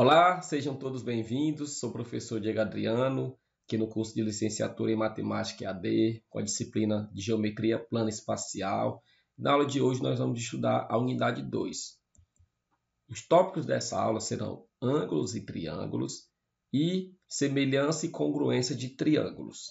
Olá, sejam todos bem-vindos. Sou o professor Diego Adriano, aqui no curso de licenciatura em Matemática AD, com a disciplina de Geometria Plana Espacial. Na aula de hoje, nós vamos estudar a unidade 2. Os tópicos dessa aula serão ângulos e triângulos e semelhança e congruência de triângulos.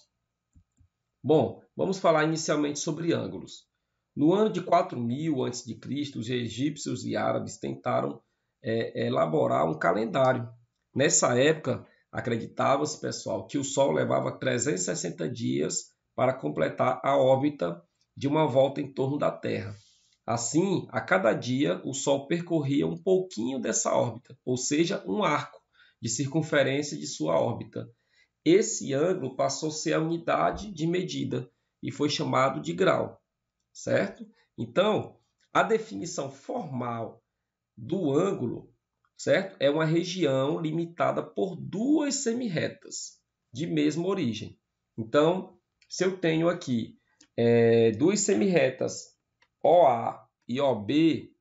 Bom, vamos falar inicialmente sobre ângulos. No ano de 4000 a.C., os egípcios e árabes tentaram é, é, elaborar um calendário. Nessa época, acreditava-se, pessoal, que o Sol levava 360 dias para completar a órbita de uma volta em torno da Terra. Assim, a cada dia, o Sol percorria um pouquinho dessa órbita, ou seja, um arco de circunferência de sua órbita. Esse ângulo passou a ser a unidade de medida e foi chamado de grau, certo? Então, a definição formal do ângulo, certo? É uma região limitada por duas semirretas de mesma origem. Então, se eu tenho aqui é, duas semirretas OA e OB,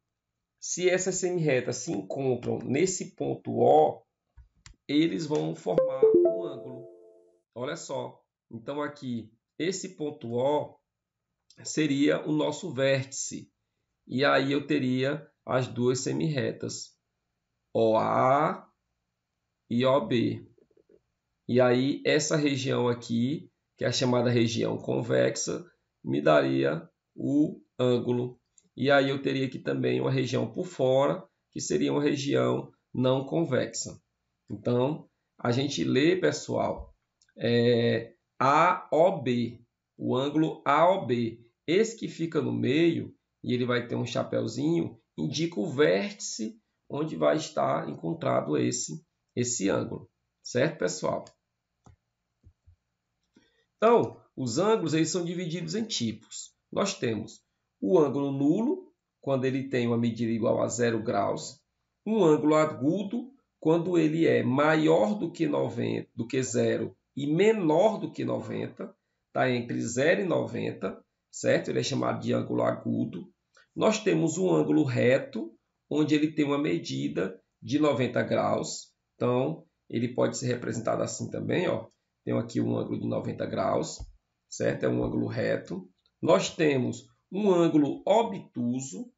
se essas semirretas se encontram nesse ponto O, eles vão formar um ângulo. Olha só. Então, aqui, esse ponto O seria o nosso vértice. E aí eu teria as duas semirretas OA e OB. E aí essa região aqui, que é a chamada região convexa, me daria o ângulo. E aí eu teria aqui também uma região por fora, que seria uma região não convexa. Então, a gente lê, pessoal, é, AOB, o ângulo AOB. Esse que fica no meio, e ele vai ter um chapéuzinho, indica o vértice onde vai estar encontrado esse, esse ângulo. Certo, pessoal? Então, os ângulos eles são divididos em tipos. Nós temos o ângulo nulo, quando ele tem uma medida igual a zero graus. Um ângulo agudo, quando ele é maior do que, 90, do que zero e menor do que 90. Está entre 0 e 90, certo? Ele é chamado de ângulo agudo nós temos um ângulo reto, onde ele tem uma medida de 90 graus. Então, ele pode ser representado assim também. Ó. Tenho aqui um ângulo de 90 graus, certo? É um ângulo reto. Nós temos um ângulo obtuso,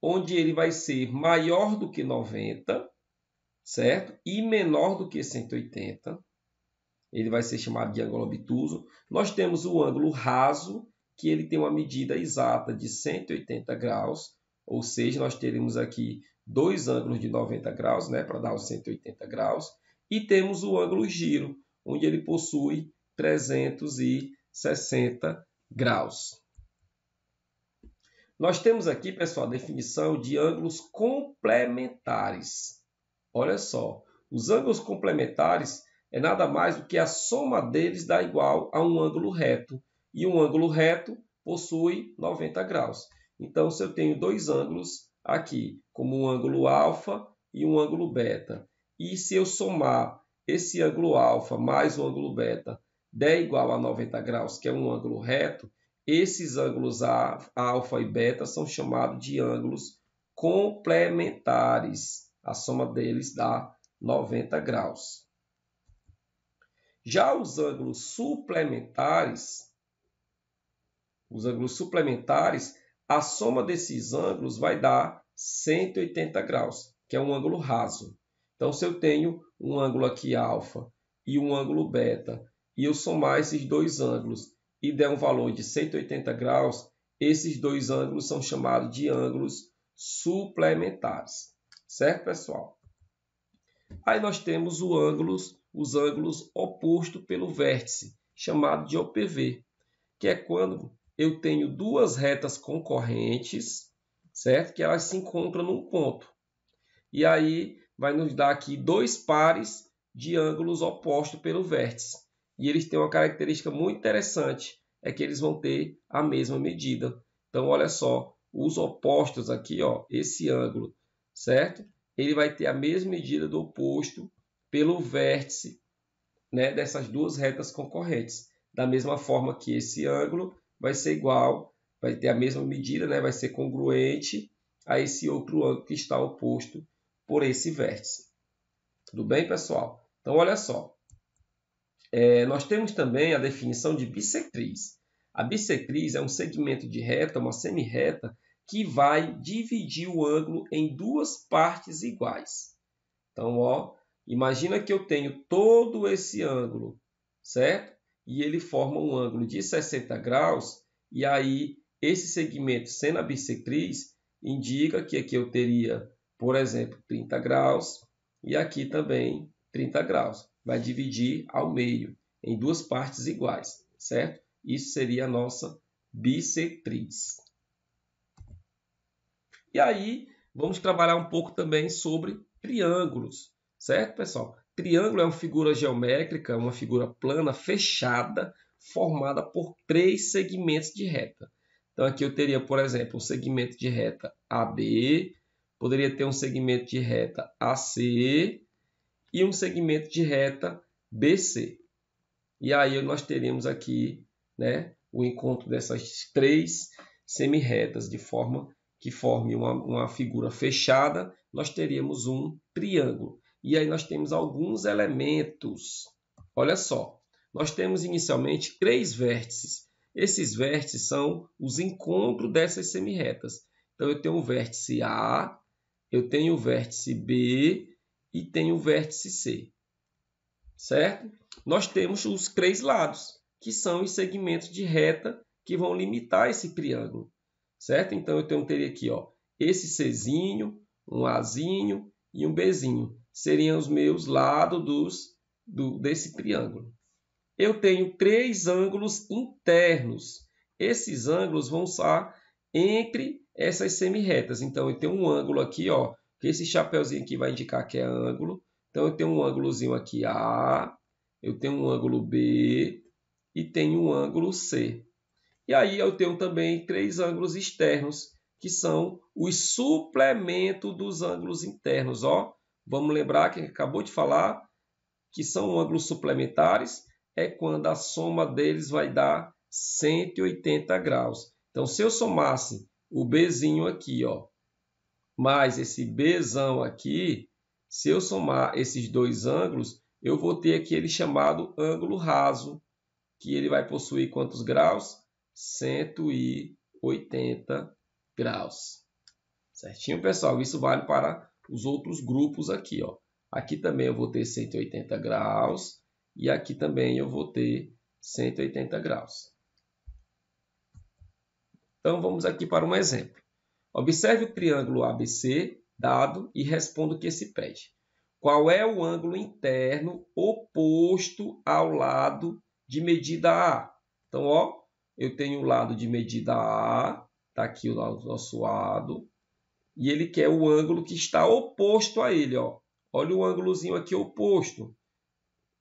onde ele vai ser maior do que 90, certo? E menor do que 180. Ele vai ser chamado de ângulo obtuso. Nós temos o ângulo raso, que ele tem uma medida exata de 180 graus, ou seja, nós teremos aqui dois ângulos de 90 graus, né, para dar os 180 graus, e temos o ângulo giro, onde ele possui 360 graus. Nós temos aqui, pessoal, a definição de ângulos complementares. Olha só, os ângulos complementares é nada mais do que a soma deles dá igual a um ângulo reto e um ângulo reto possui 90 graus. Então, se eu tenho dois ângulos aqui, como um ângulo alfa e um ângulo beta, e se eu somar esse ângulo alfa mais o ângulo beta der igual a 90 graus, que é um ângulo reto, esses ângulos alfa e beta são chamados de ângulos complementares. A soma deles dá 90 graus. Já os ângulos suplementares os ângulos suplementares, a soma desses ângulos vai dar 180 graus, que é um ângulo raso. Então, se eu tenho um ângulo aqui alfa e um ângulo beta, e eu somar esses dois ângulos e der um valor de 180 graus, esses dois ângulos são chamados de ângulos suplementares. Certo, pessoal? Aí nós temos ângulos, os ângulos opostos pelo vértice, chamado de OPV, que é quando eu tenho duas retas concorrentes, certo? Que elas se encontram num ponto. E aí vai nos dar aqui dois pares de ângulos opostos pelo vértice. E eles têm uma característica muito interessante, é que eles vão ter a mesma medida. Então, olha só, os opostos aqui, ó, esse ângulo, certo? Ele vai ter a mesma medida do oposto pelo vértice né, dessas duas retas concorrentes. Da mesma forma que esse ângulo, vai ser igual, vai ter a mesma medida, né? vai ser congruente a esse outro ângulo que está oposto por esse vértice. Tudo bem, pessoal? Então, olha só. É, nós temos também a definição de bissetriz. A bissetriz é um segmento de reta, uma reta que vai dividir o ângulo em duas partes iguais. Então, ó, imagina que eu tenho todo esse ângulo, certo? e ele forma um ângulo de 60 graus, e aí esse segmento sendo a bissetriz indica que aqui eu teria, por exemplo, 30 graus e aqui também 30 graus. Vai dividir ao meio em duas partes iguais, certo? Isso seria a nossa bissetriz. E aí, vamos trabalhar um pouco também sobre triângulos, certo, pessoal? Triângulo é uma figura geométrica, uma figura plana fechada, formada por três segmentos de reta. Então aqui eu teria, por exemplo, um segmento de reta AB, poderia ter um segmento de reta AC e um segmento de reta BC. E aí nós teríamos aqui né, o encontro dessas três semirretas de forma que forme uma, uma figura fechada, nós teríamos um triângulo. E aí nós temos alguns elementos. Olha só, nós temos inicialmente três vértices. Esses vértices são os encontros dessas semirretas. Então, eu tenho o vértice A, eu tenho o vértice B e tenho o vértice C. Certo? Nós temos os três lados, que são os segmentos de reta que vão limitar esse triângulo. Certo? Então, eu tenho, teria aqui ó, esse Czinho, um Azinho e um Bzinho seriam os meus lados dos, do, desse triângulo. Eu tenho três ângulos internos. Esses ângulos vão estar entre essas semirretas. Então, eu tenho um ângulo aqui, ó, que esse chapéuzinho aqui vai indicar que é ângulo. Então, eu tenho um ângulozinho aqui A, eu tenho um ângulo B e tenho um ângulo C. E aí, eu tenho também três ângulos externos, que são os suplementos dos ângulos internos, ó. Vamos lembrar que acabou de falar que são ângulos suplementares, é quando a soma deles vai dar 180 graus. Então, se eu somasse o Bzinho aqui, ó, mais esse Bzão aqui, se eu somar esses dois ângulos, eu vou ter aquele chamado ângulo raso, que ele vai possuir quantos graus? 180 graus. Certinho, pessoal? Isso vale para os outros grupos aqui. Ó. Aqui também eu vou ter 180 graus e aqui também eu vou ter 180 graus. Então vamos aqui para um exemplo. Observe o triângulo ABC dado e responda o que se pede. Qual é o ângulo interno oposto ao lado de medida A? Então, ó, eu tenho o lado de medida A, está aqui o nosso lado, e ele quer o ângulo que está oposto a ele. Ó. Olha o ângulozinho aqui oposto.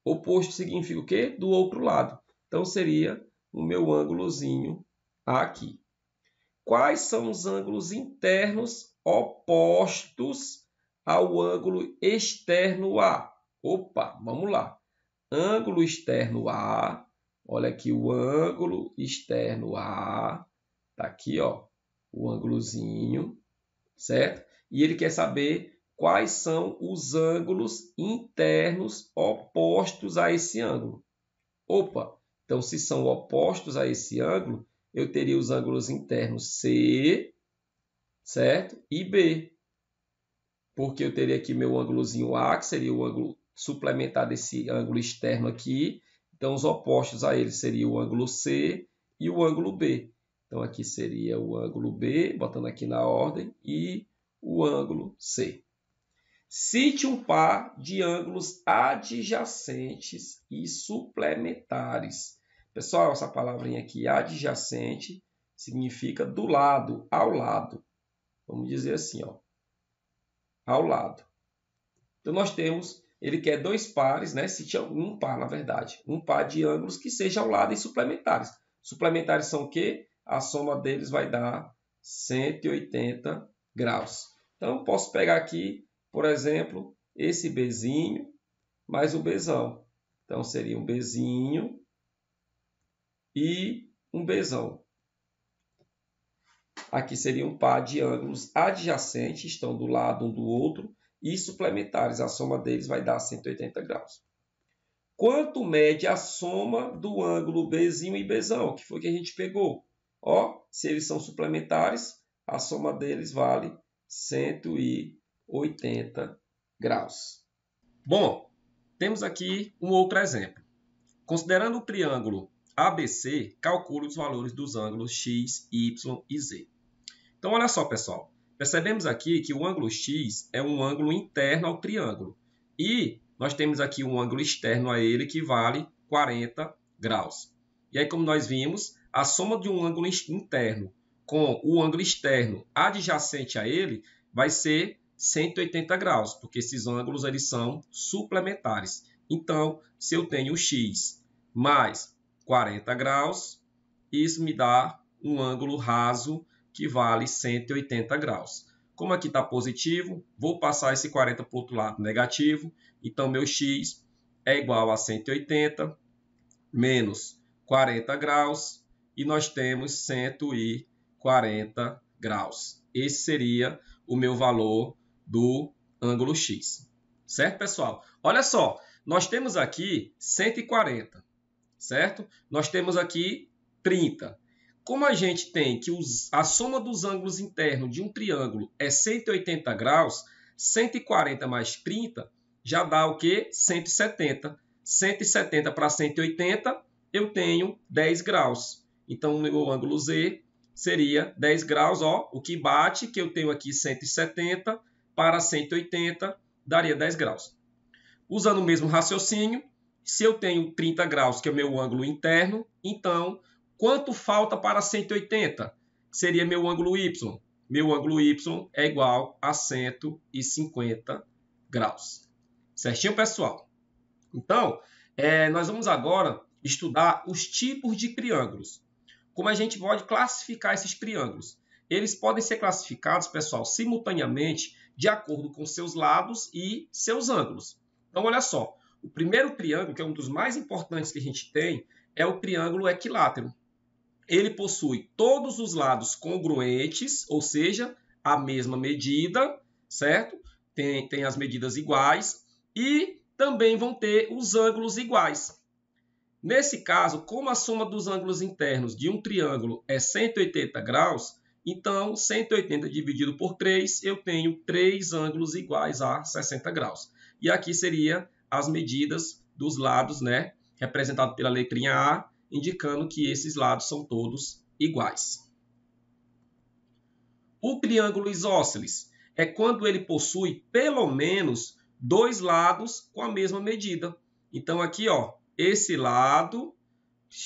Oposto significa o quê? Do outro lado. Então, seria o meu ângulozinho aqui. Quais são os ângulos internos opostos ao ângulo externo A? Opa, vamos lá. Ângulo externo A, olha aqui o ângulo externo A, Está aqui, ó, o ângulozinho certo? E ele quer saber quais são os ângulos internos opostos a esse ângulo. Opa, então se são opostos a esse ângulo, eu teria os ângulos internos C, certo? E B. Porque eu teria aqui meu ângulozinho A, que seria o ângulo suplementar desse ângulo externo aqui. Então, os opostos a ele seria o ângulo C e o ângulo B. Então aqui seria o ângulo B, botando aqui na ordem, e o ângulo C. Cite um par de ângulos adjacentes e suplementares. Pessoal, essa palavrinha aqui, adjacente, significa do lado, ao lado. Vamos dizer assim, ó, ao lado. Então nós temos, ele quer dois pares, né? Cite um par, na verdade, um par de ângulos que seja ao lado e suplementares. Suplementares são o quê? a soma deles vai dar 180 graus. Então, posso pegar aqui, por exemplo, esse Bzinho mais o Bzão. Então, seria um Bzinho e um Bzão. Aqui seria um par de ângulos adjacentes, estão do lado um do outro, e suplementares. A soma deles vai dar 180 graus. Quanto mede a soma do ângulo Bzinho e Bzão, que foi que a gente pegou? Ó, se eles são suplementares, a soma deles vale 180 graus. Bom, temos aqui um outro exemplo. Considerando o triângulo ABC, calcule os valores dos ângulos x, y e z. Então, olha só, pessoal. Percebemos aqui que o ângulo x é um ângulo interno ao triângulo. E nós temos aqui um ângulo externo a ele que vale 40 graus. E aí, como nós vimos, a soma de um ângulo interno com o ângulo externo adjacente a ele vai ser 180 graus, porque esses ângulos eles são suplementares. Então, se eu tenho x mais 40 graus, isso me dá um ângulo raso que vale 180 graus. Como aqui está positivo, vou passar esse 40 para o outro lado negativo. Então, meu x é igual a 180 menos 40 graus e nós temos 140 graus. Esse seria o meu valor do ângulo X. Certo, pessoal? Olha só, nós temos aqui 140, certo? Nós temos aqui 30. Como a gente tem que os, a soma dos ângulos internos de um triângulo é 180 graus, 140 mais 30 já dá o que? 170. 170 para 180, eu tenho 10 graus. Então, o ângulo Z seria 10 graus, ó, o que bate, que eu tenho aqui 170 para 180, daria 10 graus. Usando o mesmo raciocínio, se eu tenho 30 graus, que é o meu ângulo interno, então, quanto falta para 180? Seria meu ângulo Y. Meu ângulo Y é igual a 150 graus. Certinho, pessoal? Então, é, nós vamos agora estudar os tipos de triângulos como a gente pode classificar esses triângulos. Eles podem ser classificados, pessoal, simultaneamente de acordo com seus lados e seus ângulos. Então, olha só, o primeiro triângulo, que é um dos mais importantes que a gente tem, é o triângulo equilátero. Ele possui todos os lados congruentes, ou seja, a mesma medida, certo? Tem, tem as medidas iguais e também vão ter os ângulos iguais. Nesse caso, como a soma dos ângulos internos de um triângulo é 180 graus, então 180 dividido por 3, eu tenho 3 ângulos iguais a 60 graus. E aqui seria as medidas dos lados, né, representado pela letrinha A, indicando que esses lados são todos iguais. O triângulo isósceles é quando ele possui pelo menos dois lados com a mesma medida. Então aqui, ó, esse lado,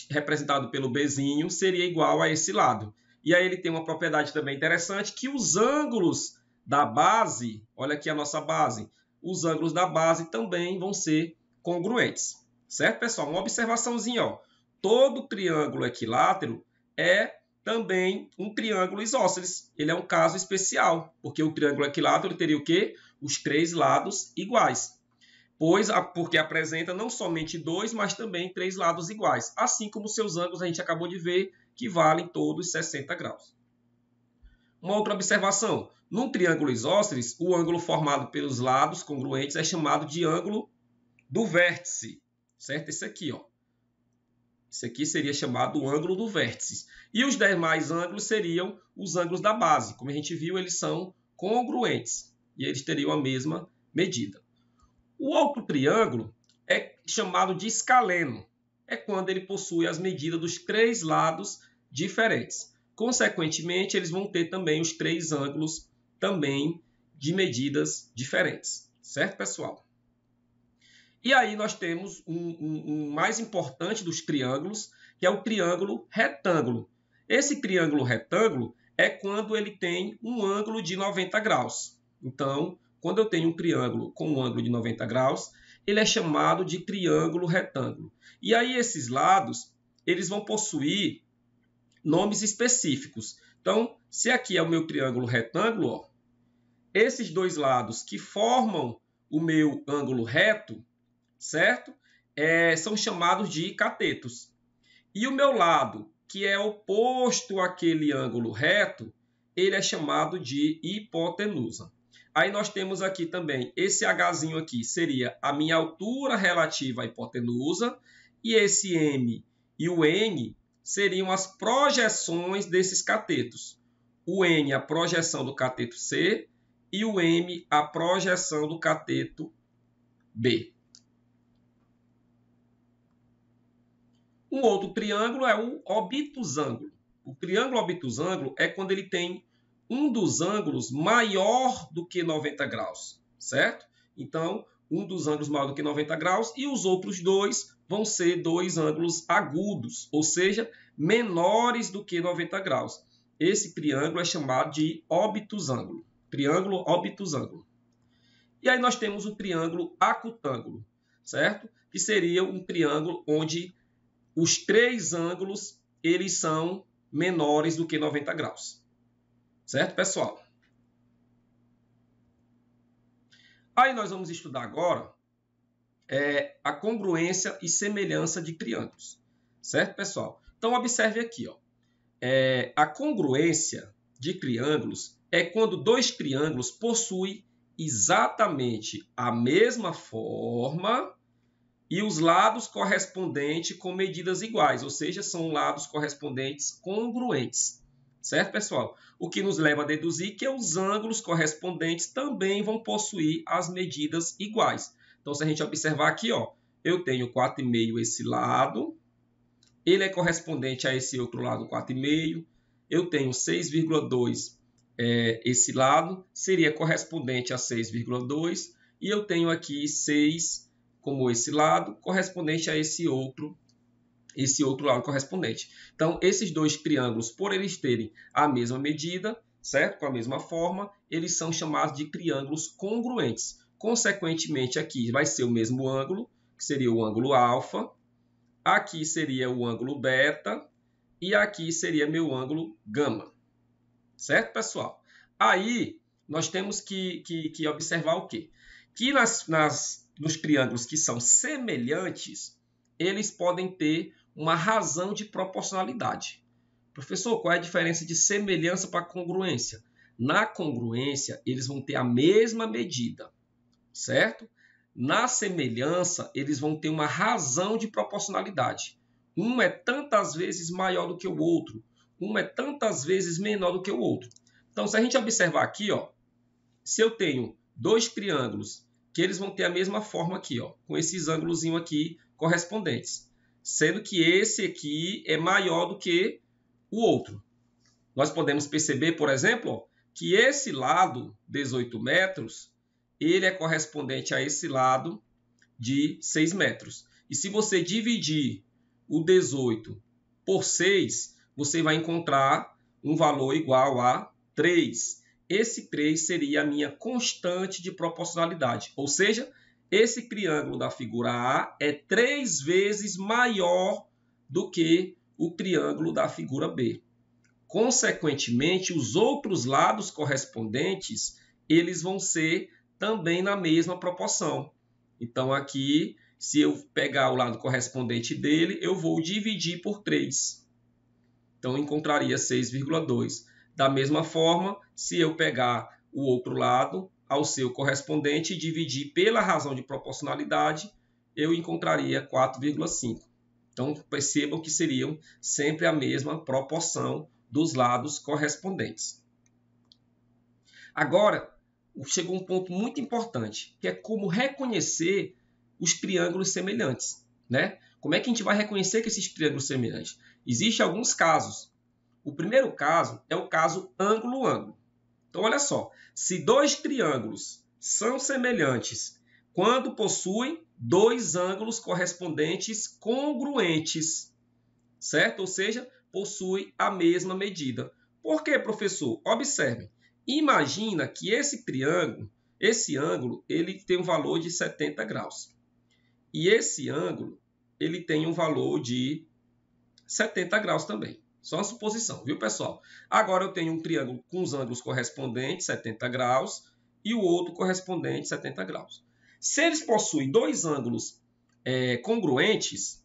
representado pelo Bzinho, seria igual a esse lado. E aí ele tem uma propriedade também interessante, que os ângulos da base, olha aqui a nossa base, os ângulos da base também vão ser congruentes. Certo, pessoal? Uma observaçãozinha, ó. Todo triângulo equilátero é também um triângulo isósceles. Ele é um caso especial, porque o triângulo equilátero teria o quê? Os três lados iguais pois a, porque apresenta não somente dois, mas também três lados iguais, assim como seus ângulos a gente acabou de ver que valem todos 60 graus. Uma outra observação, num triângulo isósceles, o ângulo formado pelos lados congruentes é chamado de ângulo do vértice, certo? Esse aqui, ó. esse aqui seria chamado o ângulo do vértice. E os demais ângulos seriam os ângulos da base. Como a gente viu, eles são congruentes e eles teriam a mesma medida. O outro triângulo é chamado de escaleno, é quando ele possui as medidas dos três lados diferentes. Consequentemente, eles vão ter também os três ângulos também de medidas diferentes, certo, pessoal? E aí nós temos um, um, um mais importante dos triângulos, que é o triângulo retângulo. Esse triângulo retângulo é quando ele tem um ângulo de 90 graus. Então, quando eu tenho um triângulo com um ângulo de 90 graus, ele é chamado de triângulo retângulo. E aí esses lados, eles vão possuir nomes específicos. Então, se aqui é o meu triângulo retângulo, ó, esses dois lados que formam o meu ângulo reto, certo? É, são chamados de catetos. E o meu lado, que é oposto àquele ângulo reto, ele é chamado de hipotenusa. Aí nós temos aqui também, esse Hzinho aqui seria a minha altura relativa à hipotenusa, e esse M e o N seriam as projeções desses catetos. O N, a projeção do cateto C, e o M, a projeção do cateto B. Um outro triângulo é o obtusângulo. O triângulo obtusângulo é quando ele tem um dos ângulos maior do que 90 graus, certo? Então, um dos ângulos maior do que 90 graus e os outros dois vão ser dois ângulos agudos, ou seja, menores do que 90 graus. Esse triângulo é chamado de obtusângulo. Triângulo obtusângulo. E aí nós temos o triângulo acutângulo, certo? Que seria um triângulo onde os três ângulos eles são menores do que 90 graus. Certo, pessoal? Aí nós vamos estudar agora é, a congruência e semelhança de triângulos. Certo, pessoal? Então, observe aqui. Ó. É, a congruência de triângulos é quando dois triângulos possuem exatamente a mesma forma e os lados correspondentes com medidas iguais, ou seja, são lados correspondentes congruentes. Certo, pessoal? O que nos leva a deduzir que os ângulos correspondentes também vão possuir as medidas iguais. Então, se a gente observar aqui, ó, eu tenho 4,5 esse lado, ele é correspondente a esse outro lado, 4,5. Eu tenho 6,2 é, esse lado, seria correspondente a 6,2. E eu tenho aqui 6 como esse lado, correspondente a esse outro esse outro lado correspondente. Então, esses dois triângulos, por eles terem a mesma medida, certo? Com a mesma forma, eles são chamados de triângulos congruentes. Consequentemente, aqui vai ser o mesmo ângulo, que seria o ângulo alfa, aqui seria o ângulo beta e aqui seria meu ângulo gama. Certo, pessoal? Aí, nós temos que, que, que observar o quê? Que nas, nas, nos triângulos que são semelhantes, eles podem ter uma razão de proporcionalidade. Professor, qual é a diferença de semelhança para congruência? Na congruência, eles vão ter a mesma medida, certo? Na semelhança, eles vão ter uma razão de proporcionalidade. Um é tantas vezes maior do que o outro, um é tantas vezes menor do que o outro. Então, se a gente observar aqui, ó, se eu tenho dois triângulos que eles vão ter a mesma forma aqui, ó, com esses ângulos aqui correspondentes, sendo que esse aqui é maior do que o outro. Nós podemos perceber, por exemplo, que esse lado, 18 metros, ele é correspondente a esse lado de 6 metros. E se você dividir o 18 por 6, você vai encontrar um valor igual a 3. Esse 3 seria a minha constante de proporcionalidade, ou seja, esse triângulo da figura A é três vezes maior do que o triângulo da figura B. Consequentemente, os outros lados correspondentes, eles vão ser também na mesma proporção. Então, aqui, se eu pegar o lado correspondente dele, eu vou dividir por 3. Então, encontraria 6,2. Da mesma forma, se eu pegar o outro lado, ao seu correspondente e dividir pela razão de proporcionalidade, eu encontraria 4,5. Então percebam que seriam sempre a mesma proporção dos lados correspondentes. Agora, chegou um ponto muito importante, que é como reconhecer os triângulos semelhantes, né? Como é que a gente vai reconhecer que esses triângulos semelhantes? Existem alguns casos. O primeiro caso é o caso ângulo-ângulo. Então, olha só. Se dois triângulos são semelhantes quando possuem dois ângulos correspondentes congruentes, certo? Ou seja, possui a mesma medida. Por quê, professor? Observe. Imagina que esse triângulo, esse ângulo, ele tem um valor de 70 graus. E esse ângulo, ele tem um valor de 70 graus também. Só uma suposição, viu, pessoal? Agora eu tenho um triângulo com os ângulos correspondentes, 70 graus, e o outro correspondente, 70 graus. Se eles possuem dois ângulos é, congruentes,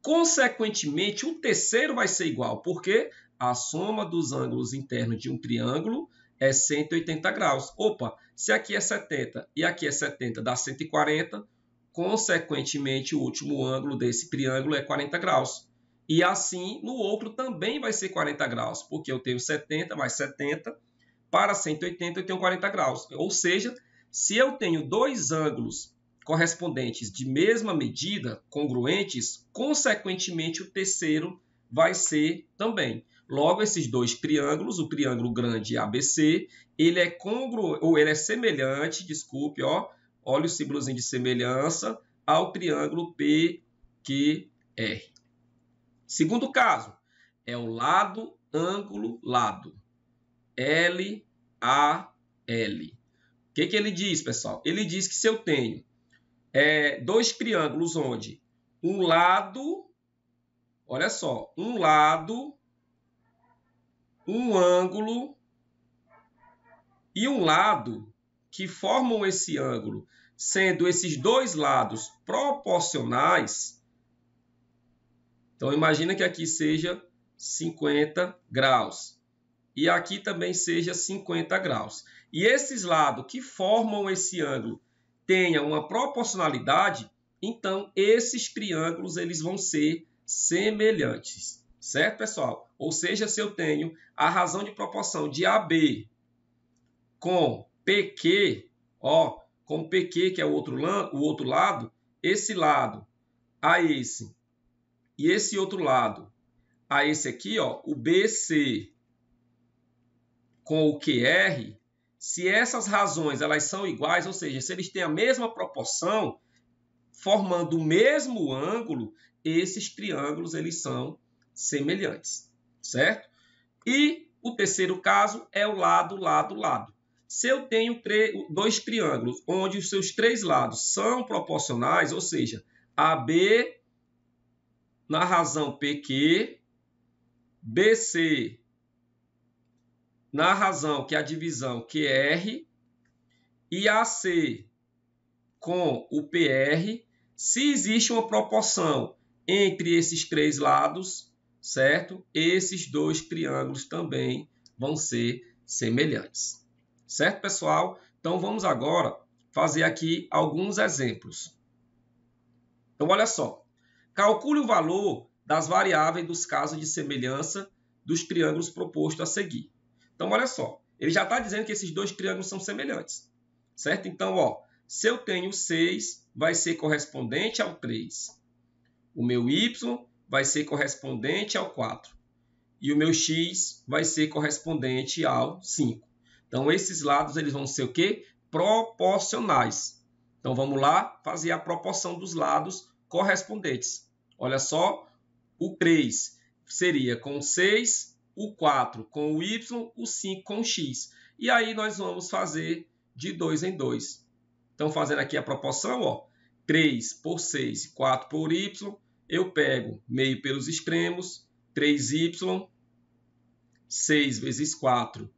consequentemente o terceiro vai ser igual, porque a soma dos ângulos internos de um triângulo é 180 graus. Opa, se aqui é 70 e aqui é 70, dá 140. Consequentemente, o último ângulo desse triângulo é 40 graus. E assim, no outro também vai ser 40 graus, porque eu tenho 70 mais 70, para 180 eu tenho 40 graus. Ou seja, se eu tenho dois ângulos correspondentes de mesma medida, congruentes, consequentemente o terceiro vai ser também. Logo, esses dois triângulos, o triângulo grande ABC, ele é congruente, ou ele é semelhante, desculpe, ó, olha o símbolozinho de semelhança, ao triângulo PQR. Segundo caso, é o lado, ângulo, lado. L, A, L. O que, que ele diz, pessoal? Ele diz que se eu tenho é, dois triângulos onde um lado, olha só, um lado, um ângulo e um lado que formam esse ângulo, sendo esses dois lados proporcionais, então imagina que aqui seja 50 graus e aqui também seja 50 graus. E esses lados que formam esse ângulo tenham uma proporcionalidade, então esses triângulos eles vão ser semelhantes. Certo, pessoal? Ou seja, se eu tenho a razão de proporção de AB com PQ, ó, com PQ, que é o outro, o outro lado, esse lado a esse e esse outro lado, a esse aqui, ó, o BC com o QR, se essas razões elas são iguais, ou seja, se eles têm a mesma proporção, formando o mesmo ângulo, esses triângulos eles são semelhantes, certo? E o terceiro caso é o lado, lado, lado. Se eu tenho dois triângulos onde os seus três lados são proporcionais, ou seja, AB na razão PQ, BC na razão que é a divisão QR e AC com o PR, se existe uma proporção entre esses três lados, certo? Esses dois triângulos também vão ser semelhantes. Certo, pessoal? Então vamos agora fazer aqui alguns exemplos. Então olha só, Calcule o valor das variáveis dos casos de semelhança dos triângulos propostos a seguir. Então, olha só. Ele já está dizendo que esses dois triângulos são semelhantes. Certo? Então, ó, se eu tenho 6, vai ser correspondente ao 3. O meu y vai ser correspondente ao 4. E o meu x vai ser correspondente ao 5. Então, esses lados eles vão ser o quê? Proporcionais. Então, vamos lá fazer a proporção dos lados correspondentes. Olha só, o 3 seria com 6, o 4 com o Y, o 5 com o X. E aí nós vamos fazer de 2 em 2. Então, fazendo aqui a proporção, ó, 3 por 6 e 4 por Y, eu pego meio pelos extremos, 3Y, 6 vezes 4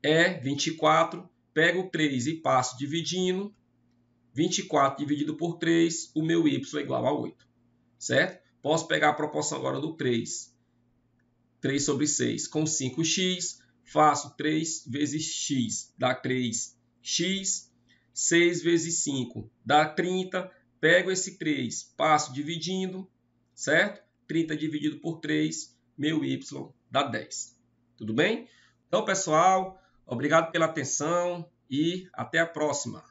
é 24, pego 3 e passo dividindo, 24 dividido por 3, o meu y é igual a 8, certo? Posso pegar a proporção agora do 3, 3 sobre 6, com 5x, faço 3 vezes x, dá 3x, 6 vezes 5, dá 30, pego esse 3, passo dividindo, certo? 30 dividido por 3, meu y dá 10. Tudo bem? Então, pessoal, obrigado pela atenção e até a próxima.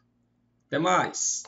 Até mais!